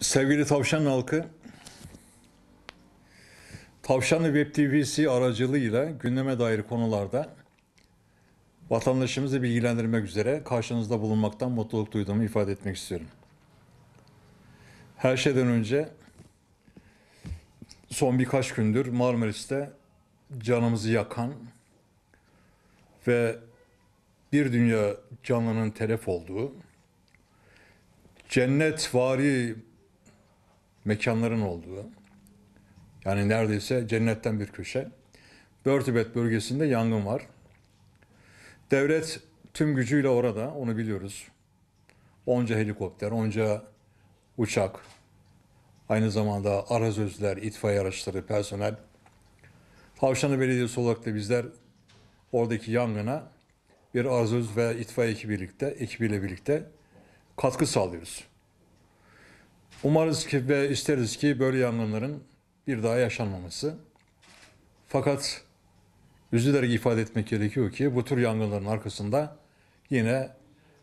Sevgili Tavşan halkı, Tavşanlı Web TV'si aracılığıyla gündeme dair konularda vatandaşımızı bilgilendirmek üzere karşınızda bulunmaktan mutluluk duyduğumu ifade etmek istiyorum. Her şeyden önce son birkaç gündür Marmaris'te canımızı yakan ve bir dünya canlının telef olduğu, cennet cennetvari mekanların olduğu, yani neredeyse cennetten bir köşe. Börtübet bölgesinde yangın var. Devlet tüm gücüyle orada, onu biliyoruz. Onca helikopter, onca uçak, aynı zamanda arazözler, itfaiye araçları, personel. Tavşanlı Belediyesi olarak da bizler oradaki yangına bir arazöz ve itfaiye ekibi birlikte, ekibiyle birlikte katkı sağlıyoruz. Umarız ki ve isteriz ki böyle yangınların bir daha yaşanmaması. Fakat üzülerek ifade etmek gerekiyor ki bu tür yangınların arkasında yine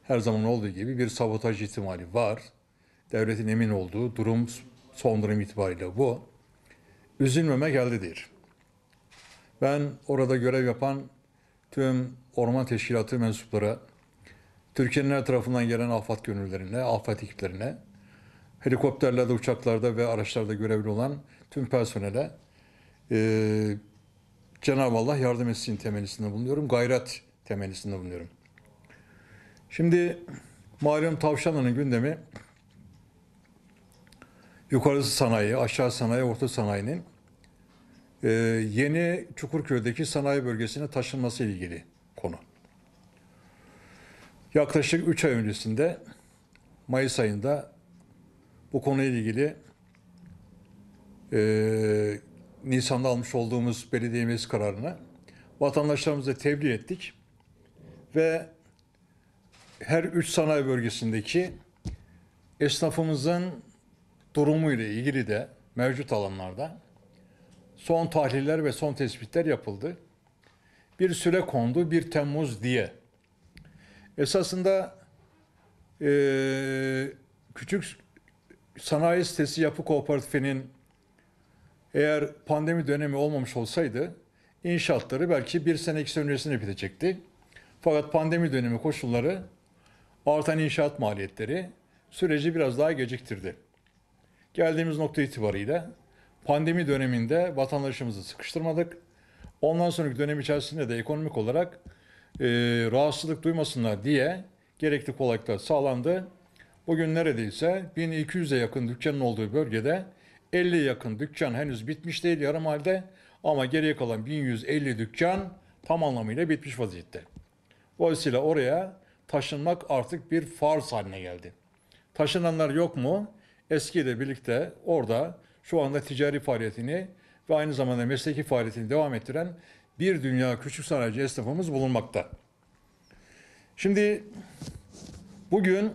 her zaman olduğu gibi bir sabotaj ihtimali var. Devletin emin olduğu durum son durum itibariyle bu. Üzülmeme geldi değil. Ben orada görev yapan tüm orman teşkilatı mensuplara, Türkiye'nin her tarafından gelen afet gönüllerine, afet ekiplerine helikopterlerde, uçaklarda ve araçlarda görevli olan tüm personele e, Cenab-ı Allah yardım etsin temelisinde bulunuyorum. Gayret temelisinde bulunuyorum. Şimdi malum tavşanının gündemi yukarısı sanayi, aşağı sanayi, orta sanayinin e, yeni Çukurköy'deki sanayi bölgesine taşınması ilgili konu. Yaklaşık 3 ay öncesinde Mayıs ayında bu konuyla ilgili e, Nisan'da almış olduğumuz belediyemiz kararını vatandaşlarımıza tebliğ ettik ve her üç sanayi bölgesindeki esnafımızın durumu ile ilgili de mevcut alanlarda son tahliller ve son tespitler yapıldı. Bir süre kondu 1 Temmuz diye. Esasında e, küçük sanayi sitesi yapı kooperatifinin eğer pandemi dönemi olmamış olsaydı inşaatları belki bir sene iki sene öncesinde bitecekti. Fakat pandemi dönemi koşulları artan inşaat maliyetleri süreci biraz daha geciktirdi. Geldiğimiz nokta itibarıyla pandemi döneminde vatandaşımızı sıkıştırmadık. Ondan sonraki dönem içerisinde de ekonomik olarak e, rahatsızlık duymasınlar diye gerekli kolaylıklar sağlandı. Bugün neredeyse 1200'e yakın dükkanın olduğu bölgede 50 yakın dükkan henüz bitmiş değil yarım halde ama geriye kalan 1150 dükkan tam anlamıyla bitmiş vaziyette. Dolayısıyla oraya taşınmak artık bir farz haline geldi. Taşınanlar yok mu? Eskiyle birlikte orada şu anda ticari faaliyetini ve aynı zamanda mesleki faaliyetini devam ettiren bir dünya küçük sanayici esnafımız bulunmakta. Şimdi bugün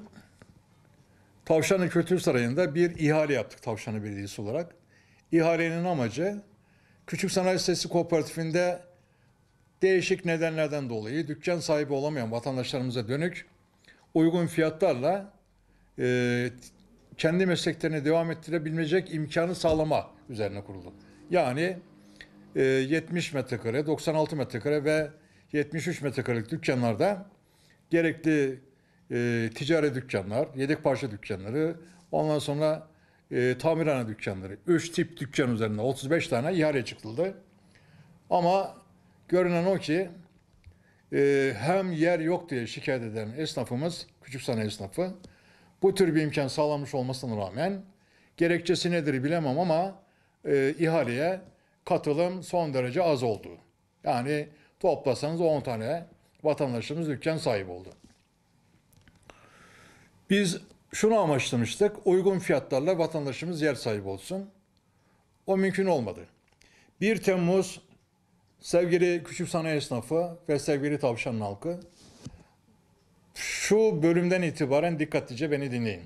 Tavşanlı Kültür Sarayı'nda bir ihale yaptık Tavşanlı Belediyesi olarak. İhalenin amacı Küçük Sanayi Sesi Kooperatifinde değişik nedenlerden dolayı dükkan sahibi olamayan vatandaşlarımıza dönük uygun fiyatlarla e, kendi mesleklerini devam ettirebilecek imkanı sağlama üzerine kuruldu. Yani e, 70 metrekare, 96 metrekare ve 73 metrekarelik dükkanlarda gerekli e, ticari dükkanlar, yedek parça dükkanları, ondan sonra e, tamirhane dükkanları. Üç tip dükkan üzerinde 35 tane ihale çıkıldı. Ama görünen o ki e, hem yer yok diye şikayet eden esnafımız, küçük sanayi esnafı bu tür bir imkan sağlanmış olmasına rağmen gerekçesi nedir bilemem ama e, ihaleye katılım son derece az oldu. Yani toplasanız 10 tane vatandaşımız dükkan sahibi oldu. Biz şunu amaçlamıştık. Uygun fiyatlarla vatandaşımız yer sahibi olsun. O mümkün olmadı. 1 Temmuz sevgili küçük sanayi esnafı ve sevgili tavşan halkı şu bölümden itibaren dikkatlice beni dinleyin.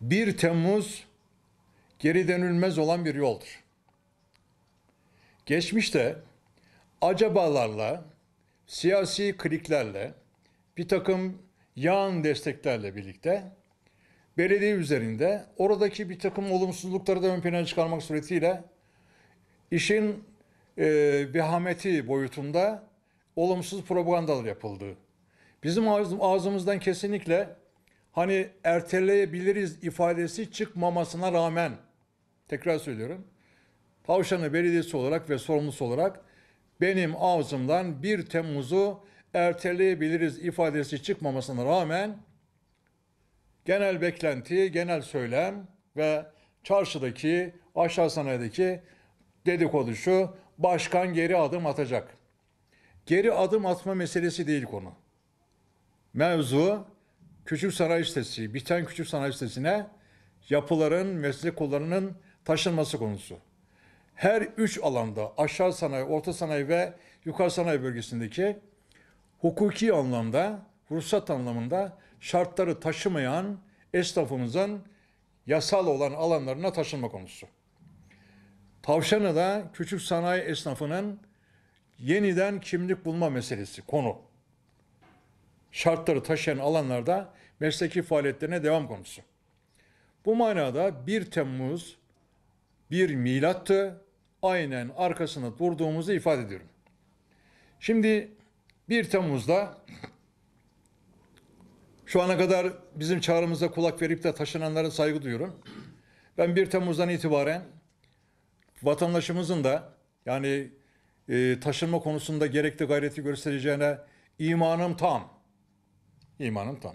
1 Temmuz geri dönülmez olan bir yoldur. Geçmişte acabalarla, siyasi kliklerle, bir takım yan desteklerle birlikte belediye üzerinde oradaki bir takım olumsuzlukları da ön plana çıkarmak suretiyle işin e, vehameti boyutunda olumsuz propagandalar yapıldı. Bizim ağzımızdan kesinlikle hani erteleyebiliriz ifadesi çıkmamasına rağmen tekrar söylüyorum. Tavşanlı Belediyesi olarak ve sorumlusu olarak benim ağzımdan 1 Temmuz'u erteleyebiliriz ifadesi çıkmamasına rağmen genel beklenti, genel söylem ve çarşıdaki, aşağı sanayideki dedikodu şu, başkan geri adım atacak. Geri adım atma meselesi değil konu. Mevzu küçük sanayi sitesi, biten küçük sanayi sitesine yapıların, meslek kollarının taşınması konusu. Her üç alanda aşağı sanayi, orta sanayi ve yukarı sanayi bölgesindeki hukuki anlamda, ruhsat anlamında şartları taşımayan esnafımızın yasal olan alanlarına taşınma konusu. Tavşanı da küçük sanayi esnafının yeniden kimlik bulma meselesi konu. Şartları taşıyan alanlarda mesleki faaliyetlerine devam konusu. Bu manada 1 Temmuz bir milattı. Aynen arkasında durduğumuzu ifade ediyorum. Şimdi 1 Temmuz'da şu ana kadar bizim çağrımıza kulak verip de taşınanlara saygı duyuyorum. Ben 1 Temmuz'dan itibaren vatandaşımızın da yani e, taşınma konusunda gerekli gayreti göstereceğine imanım tam. İmanım tam.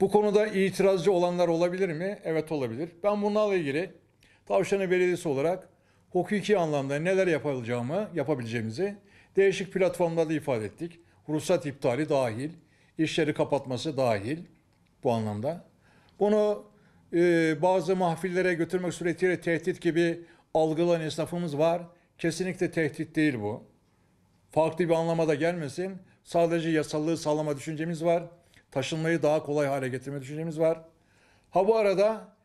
Bu konuda itirazcı olanlar olabilir mi? Evet olabilir. Ben bununla ilgili Tavşanı Belediyesi olarak hukuki anlamda neler yapacağımı, yapabileceğimizi değişik platformlarda ifade ettik. Ruhsat iptali dahil, işleri kapatması dahil bu anlamda. Bunu e, bazı mahfillere götürmek suretiyle tehdit gibi algılan esnafımız var. Kesinlikle tehdit değil bu. Farklı bir anlamada gelmesin. Sadece yasallığı sağlama düşüncemiz var. Taşınmayı daha kolay hale getirme düşüncemiz var. Ha bu arada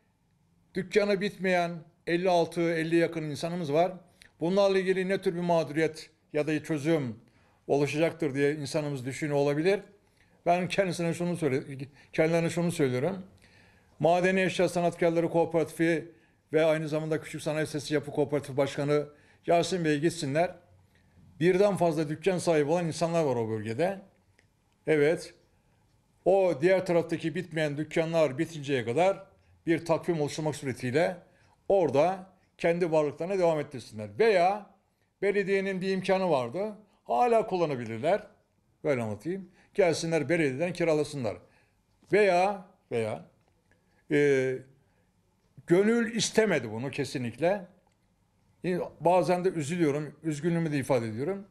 dükkanı bitmeyen 56-50 yakın insanımız var. Bunlarla ilgili ne tür bir mağduriyet ya da çözüm oluşacaktır diye insanımız düşünüyor olabilir. Ben kendisine şunu söyle, kendilerine şunu söylüyorum. Madeni Eşya Sanatkarları Kooperatifi ve aynı zamanda Küçük Sanayi Sesi Yapı kooperatifi Başkanı Yasin Bey gitsinler. Birden fazla dükkan sahibi olan insanlar var o bölgede. Evet, o diğer taraftaki bitmeyen dükkanlar bitinceye kadar bir takvim oluşturmak suretiyle orada kendi varlıklarına devam ettirsinler. Veya Belediyenin bir imkanı vardı. Hala kullanabilirler. Böyle anlatayım. Gelsinler belediyeden kiralasınlar. Veya veya e, gönül istemedi bunu kesinlikle. E, bazen de üzülüyorum, üzgünlüğümü de ifade ediyorum.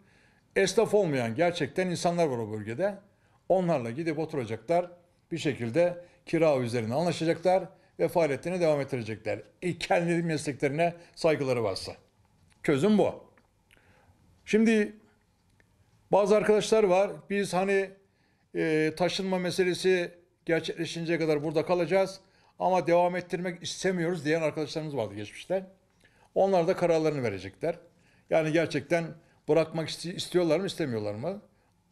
Esnaf olmayan gerçekten insanlar var o bölgede. Onlarla gidip oturacaklar. Bir şekilde kira üzerine anlaşacaklar ve faaliyetlerini devam ettirecekler. E, kendi mesleklerine saygıları varsa. Çözüm bu. Şimdi bazı arkadaşlar var. Biz hani e, taşınma meselesi gerçekleşinceye kadar burada kalacağız ama devam ettirmek istemiyoruz diyen arkadaşlarımız vardı geçmişte. Onlar da kararlarını verecekler. Yani gerçekten bırakmak istiyorlar mı istemiyorlar mı?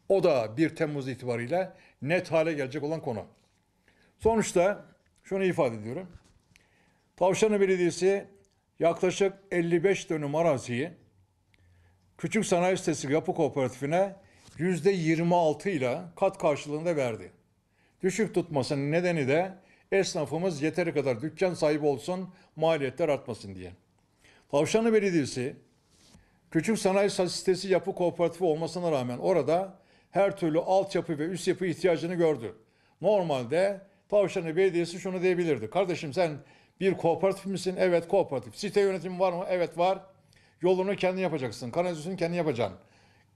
O da 1 Temmuz itibariyle net hale gelecek olan konu. Sonuçta şunu ifade ediyorum. Tavşanlı Belediyesi yaklaşık 55 dönüm araziyi Küçük Sanayi Sitesi Yapı Kooperatifine yüzde 26 ile kat karşılığında verdi. Düşük tutmasının nedeni de esnafımız yeteri kadar dükkan sahibi olsun, maliyetler artmasın diye. Tavşanı Belediyesi, küçük sanayi sitesi yapı kooperatifi olmasına rağmen orada her türlü altyapı ve üst yapı ihtiyacını gördü. Normalde Tavşanı Belediyesi şunu diyebilirdi. Kardeşim sen bir kooperatif misin? Evet kooperatif. Site yönetimi var mı? Evet var. Yolunu kendin yapacaksın. Kanalizasyonu kendin yapacaksın.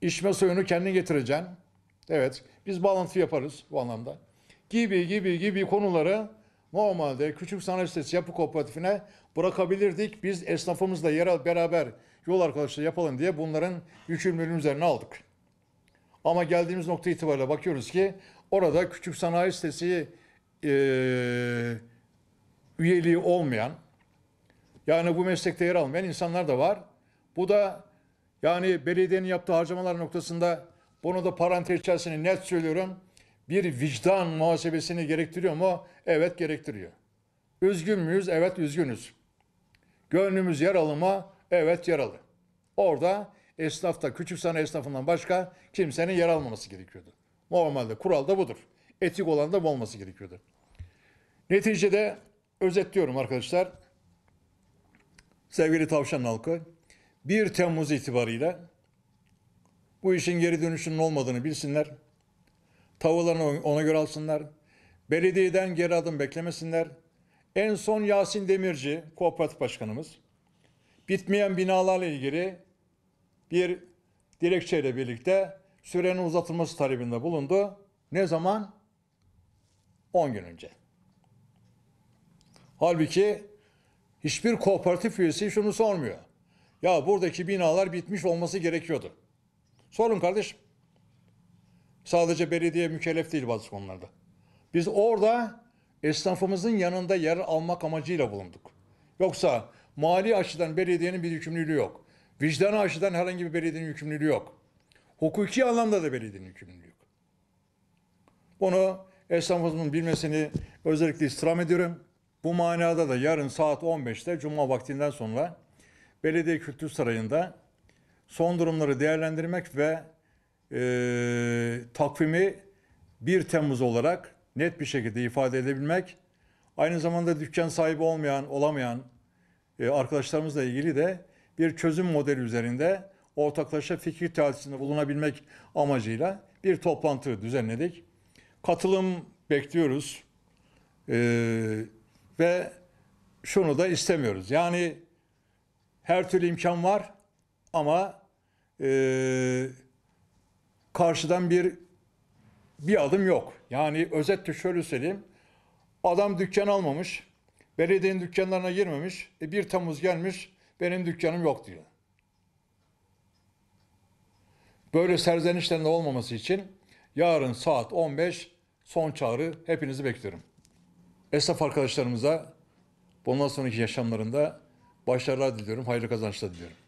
İçme suyunu kendin getireceksin. Evet biz bağlantı yaparız bu anlamda. Gibi gibi gibi konuları normalde küçük sanayi sitesi yapı kooperatifine bırakabilirdik. Biz esnafımızla yerel beraber yol arkadaşlığı yapalım diye bunların yükümlülüğünün üzerine aldık. Ama geldiğimiz nokta itibariyle bakıyoruz ki orada küçük sanayi sitesi e, üyeliği olmayan yani bu meslekte yer almayan insanlar da var. Bu da yani belediyenin yaptığı harcamalar noktasında bunu da parantez içerisinde net söylüyorum. Bir vicdan muhasebesini gerektiriyor mu? Evet gerektiriyor. Üzgün müyüz? Evet üzgünüz. Gönlümüz yaralı mı? Evet yaralı. Orada esnaf da küçük sanayi esnafından başka kimsenin yer almaması gerekiyordu. Normalde kural da budur. Etik olan da bu olması gerekiyordu. Neticede özetliyorum arkadaşlar. Sevgili tavşan halkı, 1 Temmuz itibarıyla bu işin geri dönüşünün olmadığını bilsinler. Tavırlarını ona göre alsınlar. Belediyeden geri adım beklemesinler. En son Yasin Demirci, kooperatif başkanımız, bitmeyen binalarla ilgili bir dilekçeyle birlikte sürenin uzatılması talebinde bulundu. Ne zaman? 10 gün önce. Halbuki hiçbir kooperatif üyesi şunu sormuyor. Ya buradaki binalar bitmiş olması gerekiyordu. Sorun kardeş. Sadece belediye mükellef değil bazı konularda. Biz orada esnafımızın yanında yer almak amacıyla bulunduk. Yoksa mali açıdan belediyenin bir yükümlülüğü yok. Vicdan açıdan herhangi bir belediyenin yükümlülüğü yok. Hukuki anlamda da belediyenin yükümlülüğü yok. Bunu esnafımızın bilmesini özellikle istirham ediyorum. Bu manada da yarın saat 15'te Cuma vaktinden sonra Belediye Kültür Sarayı'nda son durumları değerlendirmek ve e, takvimi 1 Temmuz olarak net bir şekilde ifade edebilmek. Aynı zamanda dükkan sahibi olmayan, olamayan e, arkadaşlarımızla ilgili de bir çözüm modeli üzerinde ortaklaşa fikir teatisinde bulunabilmek amacıyla bir toplantı düzenledik. Katılım bekliyoruz ee, ve şunu da istemiyoruz. Yani her türlü imkan var ama e, karşıdan bir bir adım yok. Yani özetle şöyle söyleyeyim. Adam dükkan almamış, belediyenin dükkanlarına girmemiş, e, 1 Temmuz gelmiş, benim dükkanım yok diyor. Böyle serzenişlerin olmaması için yarın saat 15 son çağrı hepinizi bekliyorum. Esnaf arkadaşlarımıza bundan sonraki yaşamlarında Başarılar diliyorum, hayırlı kazançlar diliyorum.